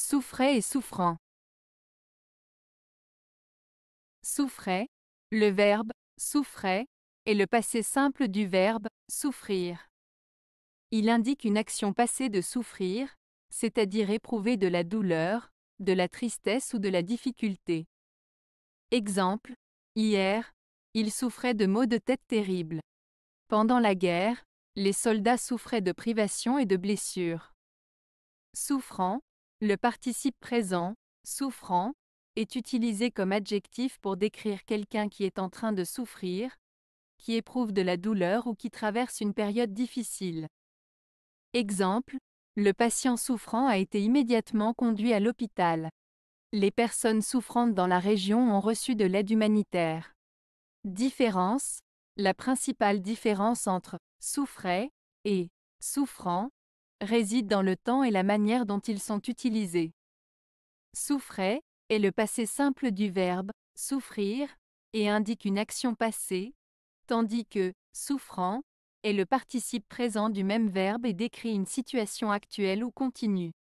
Souffrait et souffrant. Souffrait, le verbe souffrait est le passé simple du verbe souffrir. Il indique une action passée de souffrir, c'est-à-dire éprouver de la douleur, de la tristesse ou de la difficulté. Exemple, hier, il souffrait de maux de tête terribles. Pendant la guerre, les soldats souffraient de privations et de blessures. Souffrant, le participe présent, souffrant, est utilisé comme adjectif pour décrire quelqu'un qui est en train de souffrir, qui éprouve de la douleur ou qui traverse une période difficile. Exemple, le patient souffrant a été immédiatement conduit à l'hôpital. Les personnes souffrantes dans la région ont reçu de l'aide humanitaire. Différence, la principale différence entre souffrait et souffrant Résident dans le temps et la manière dont ils sont utilisés. Souffrait est le passé simple du verbe souffrir et indique une action passée, tandis que souffrant est le participe présent du même verbe et décrit une situation actuelle ou continue.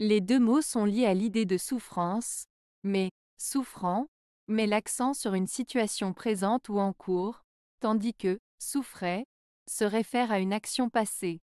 Les deux mots sont liés à l'idée de souffrance, mais souffrant met l'accent sur une situation présente ou en cours, tandis que souffrait se réfère à une action passée.